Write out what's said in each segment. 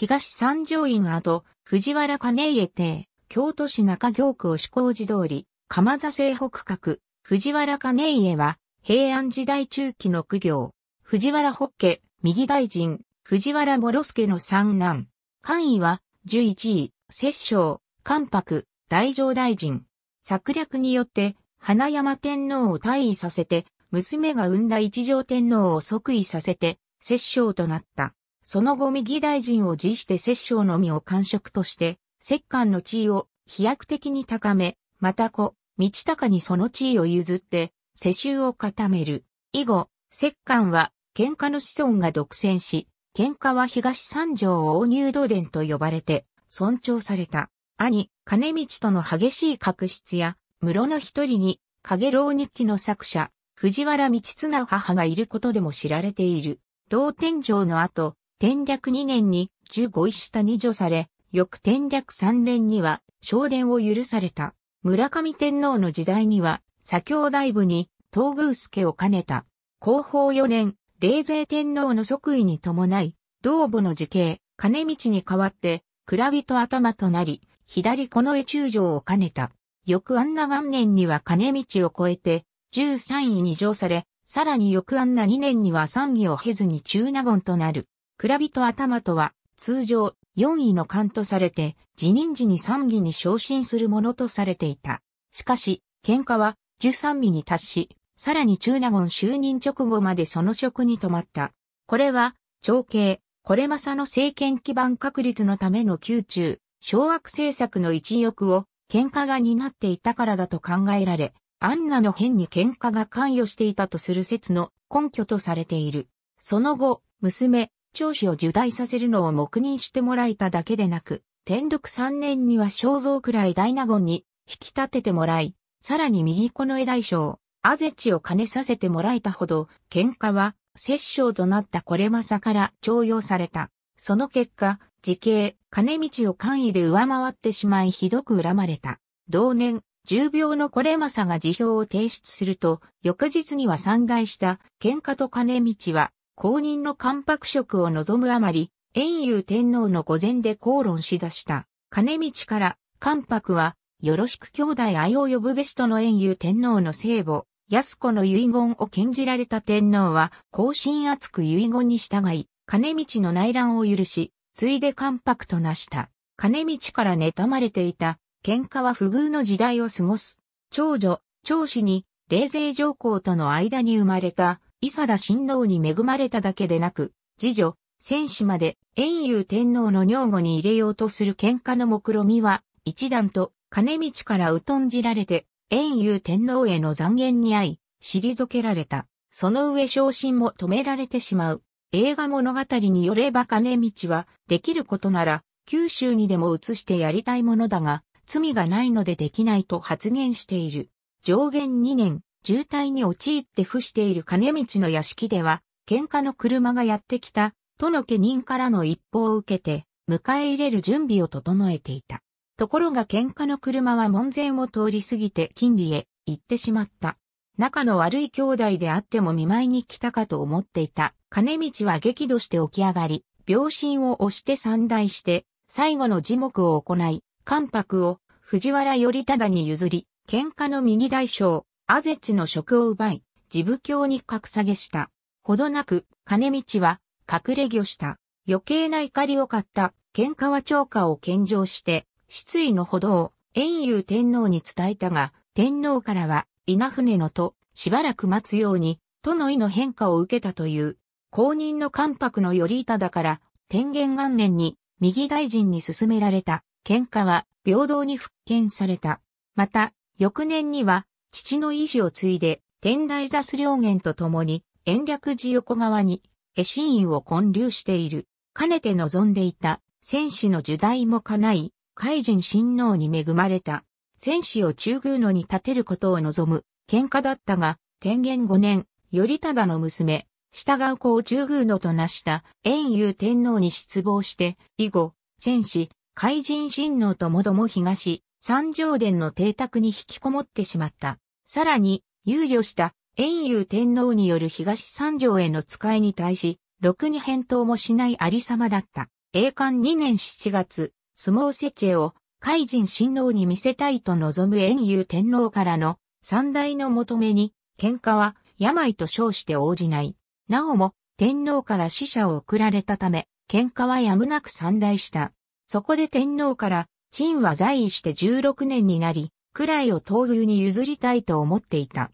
東三条院跡、藤原金家邸、京都市中京区押工寺通り、鎌座西北角、藤原金家は、平安時代中期の苦行、藤原北家、右大臣、藤原諸助の三男。官位は、11位、摂政、関白、大城大臣。策略によって、花山天皇を退位させて、娘が産んだ一条天皇を即位させて、摂政となった。その後右大臣を辞して摂政のみを官職として、摂関の地位を飛躍的に高め、また子、道高にその地位を譲って、世襲を固める。以後、摂関は、喧嘩の子孫が独占し、喧嘩は東三条大入道殿と呼ばれて、尊重された。兄、金道との激しい確執や、室の一人に、影浪日記の作者、藤原道綱母がいることでも知られている。同天井の後、天略2年に15位下に除され、翌天略3年には昇殿を許された。村上天皇の時代には、左京大部に東宮助を兼ねた。後方4年、霊勢天皇の即位に伴い、同母の時系、金道に代わって、蔵人頭となり、左この絵中将を兼ねた。翌安奈元年には金道を超えて、13位に上され、さらに翌安奈2年には3位を経ずに中納言となる。蔵人頭とは、通常、4位の官とされて、辞任時に3位に昇進するものとされていた。しかし、喧嘩は、13位に達し、さらに中納言就任直後までその職に止まった。これは、長兄、これまさの政権基盤確立のための宮中、掌握政策の一翼を、喧嘩が担っていたからだと考えられ、アンナの変に喧嘩が関与していたとする説の根拠とされている。その後、娘、長子を受胎させるのを黙認してもらえただけでなく、天禄3年には肖像くらい大納言に引き立ててもらい、さらに右子の絵大将、アゼチを兼ねさせてもらえたほど、喧嘩は、摂政となったこれまさから徴用された。その結果、時計、金道を簡易で上回ってしまいひどく恨まれた。同年、重病のこれまさが辞表を提出すると、翌日には散大した喧嘩と金道は公認の関白職を望むあまり、遠遊天皇の御前で口論しだした。金道から関白は、よろしく兄弟愛を呼ぶべしとの遠遊天皇の聖母、安子の遺言を禁じられた天皇は、後進厚く遺言に従い、金道の内乱を許し、ついで関白となした。金道から妬まれていた、喧嘩は不遇の時代を過ごす。長女、長子に、冷静上皇との間に生まれた、伊佐田親王に恵まれただけでなく、次女、戦士まで、遠遊天皇の女房に入れようとする喧嘩の目論みは、一段と金道から疎んじられて、遠遊天皇への残言に遭い、退けられた。その上昇進も止められてしまう。映画物語によれば金道は、できることなら、九州にでも移してやりたいものだが、罪がないのでできないと発言している。上限2年、渋滞に陥って伏している金道の屋敷では、喧嘩の車がやってきた、との家人からの一報を受けて、迎え入れる準備を整えていた。ところが喧嘩の車は門前を通り過ぎて近利へ行ってしまった。仲の悪い兄弟であっても見舞いに来たかと思っていた。金道は激怒して起き上がり、秒針を押して散大して、最後の地木を行い、関白を藤原頼忠に譲り、喧嘩の右大将、アゼチの職を奪い、事務教に格下げした。ほどなく、金道は隠れ御した。余計な怒りを買った、喧嘩は長家を献上して、失意のほどを遠遊天皇に伝えたが、天皇からは、稲船のと、しばらく待つように、との意の変化を受けたという、公認の関白の頼板だから、天元元年に、右大臣に進められた、喧嘩は、平等に復権された。また、翌年には、父の意志を継いで、天台座ス良源と共に、延暦寺横側に、絵心院を建立している。かねて望んでいた、戦士の受代も叶い、海人親王に恵まれた。戦士を中宮野に立てることを望む、喧嘩だったが、天元五年、頼忠の娘、従う子を中宮野となした遠遊天皇に失望して、以後、戦士、海人親王ともども東、三条殿の邸宅に引きこもってしまった。さらに、憂慮した遠遊天皇による東三条への使いに対し、ろくに返答もしないありさまだった。栄冠2年7月、相撲設知を海人親王に見せたいと望む遠遊天皇からの三大の求めに、喧嘩は病と称して応じない。なおも、天皇から死者を送られたため、喧嘩はやむなく散大した。そこで天皇から陳は在位して16年になり、位を東宮に譲りたいと思っていた。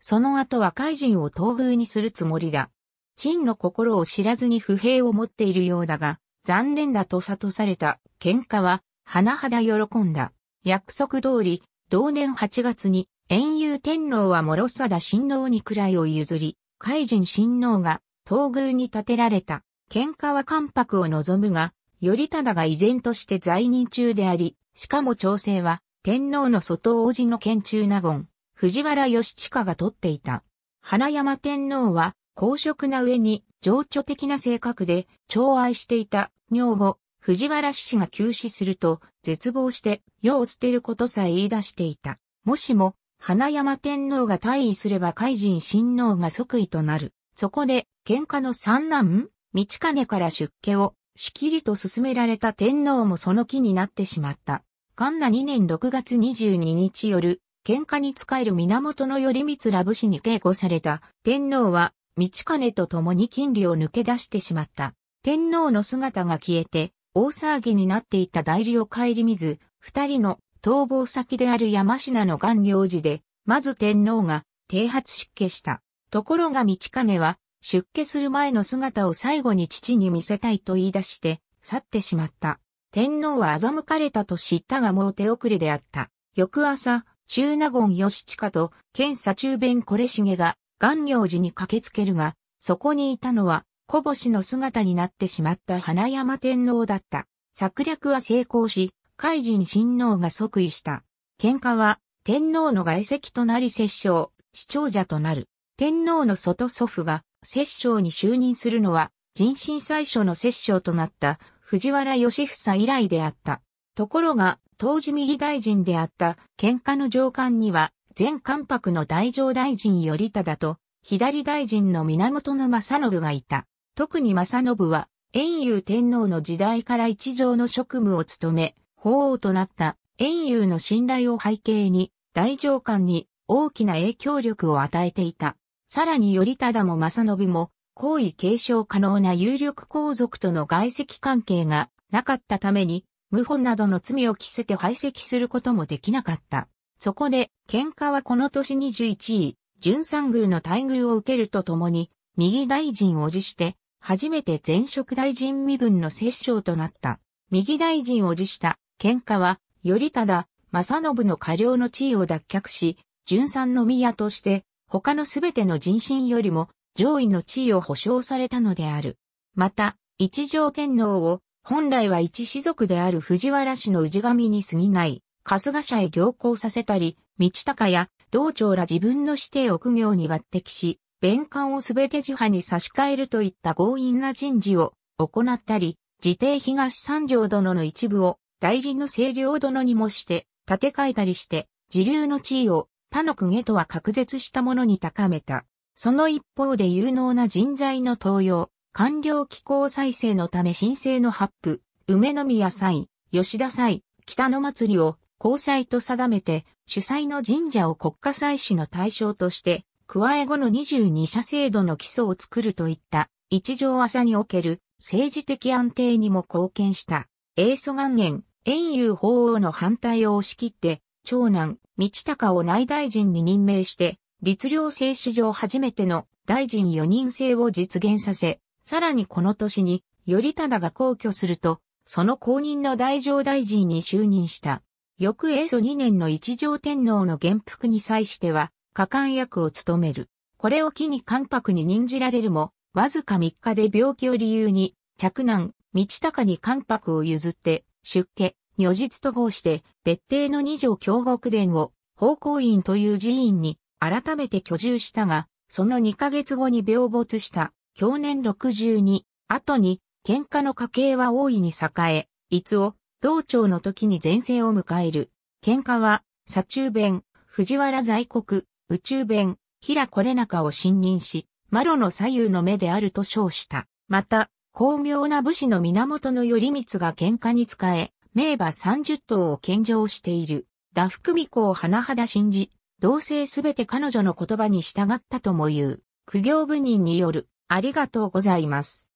その後は海人を東宮にするつもりだ。陳の心を知らずに不平を持っているようだが、残念だと悟された喧嘩は、甚だ喜んだ。約束通り、同年8月に、遠遊天皇は諸貞親王に位を譲り、海人親王が東宮に建てられた。喧嘩は関白を望むが、頼忠が依然として在任中であり、しかも調整は、天皇の外王子の県中納言、藤原義親が取っていた。花山天皇は、公職な上に情緒的な性格で、寵愛していた女房、藤原氏が急死すると、絶望して、世を捨てることさえ言い出していた。もしも、花山天皇が退位すれば海人親王が即位となる。そこで、喧嘩の三男道金から出家をしきりと進められた天皇もその気になってしまった。関那2年6月22日夜、喧嘩に仕える源頼光ら武士に警護された天皇は、道金と共に金利を抜け出してしまった。天皇の姿が消えて、大騒ぎになっていた代理を帰り見ず、二人の逃亡先である山品の元領寺で、まず天皇が、剃発出家した。ところが道金は、出家する前の姿を最後に父に見せたいと言い出して、去ってしまった。天皇は欺かれたと知ったがもう手遅れであった。翌朝、中納言義親と、検査中弁これしげが、元行寺に駆けつけるが、そこにいたのは、小星の姿になってしまった花山天皇だった。策略は成功し、海人親王が即位した。喧嘩は、天皇の外籍となり摂政、市長者となる。天皇の外祖父が、摂政に就任するのは、人心最初の摂政となった藤原義房以来であった。ところが、当時右大臣であった喧嘩の上官には、前関白の大上大臣頼忠と、左大臣の源正信がいた。特に正信は、遠遊天皇の時代から一条の職務を務め、法王となった遠遊の信頼を背景に、大上官に大きな影響力を与えていた。さらに頼忠も正信も、皇位継承可能な有力皇族との外籍関係がなかったために、謀反などの罪を着せて排斥することもできなかった。そこで、喧嘩はこの年21位、純三宮の待遇を受けるとともに、右大臣を辞して、初めて前職大臣身分の摂政となった。右大臣を辞した喧嘩は、頼忠、正信の下領の地位を脱却し、純三の宮として他のすべての人心よりも上位の地位を保障されたのである。また、一条天皇を本来は一士族である藤原氏の氏神に過ぎない春日社へ行幸させたり、道高や道長ら自分の指定を苦行に抜擢し、弁官をすべて自派に差し替えるといった強引な人事を行ったり、自邸東三条殿の一部を代理の清涼殿にもして建て替えたりして、自流の地位を他の公家とは隔絶したものに高めた。その一方で有能な人材の登用、官僚機構再生のため申請の発布、梅宮祭、吉田祭、北の祭りを交際と定めて、主催の神社を国家祭祀の対象として、加え後の22社制度の基礎を作るといった、一条朝における政治的安定にも貢献した。英祖元年、遠遊法王の反対を押し切って、長男、道隆を内大臣に任命して、律令制史上初めての大臣4人制を実現させ、さらにこの年に、頼忠が皇居すると、その後任の大乗大臣に就任した。翌永祖2年の一条天皇の元服に際しては、過官役を務める。これを機に関白に任じられるも、わずか3日で病気を理由に、嫡男、道隆に関白を譲って、出家、如実と合して別邸の二条京極殿を奉公院という寺院に改めて居住したが、その二ヶ月後に病没した、去年六十二、後に、喧嘩の家系は大いに栄え、いつを、道長の時に前世を迎える。喧嘩は、左中弁、藤原在国、宇宙弁、平これ中を信任し、マロの左右の目であると称した。また、巧妙な武士の源の頼光が喧嘩に使え、名馬30頭を献上している。ダフクミコを甚だ信じ、同性すべて彼女の言葉に従ったとも言う。苦行部人による、ありがとうございます。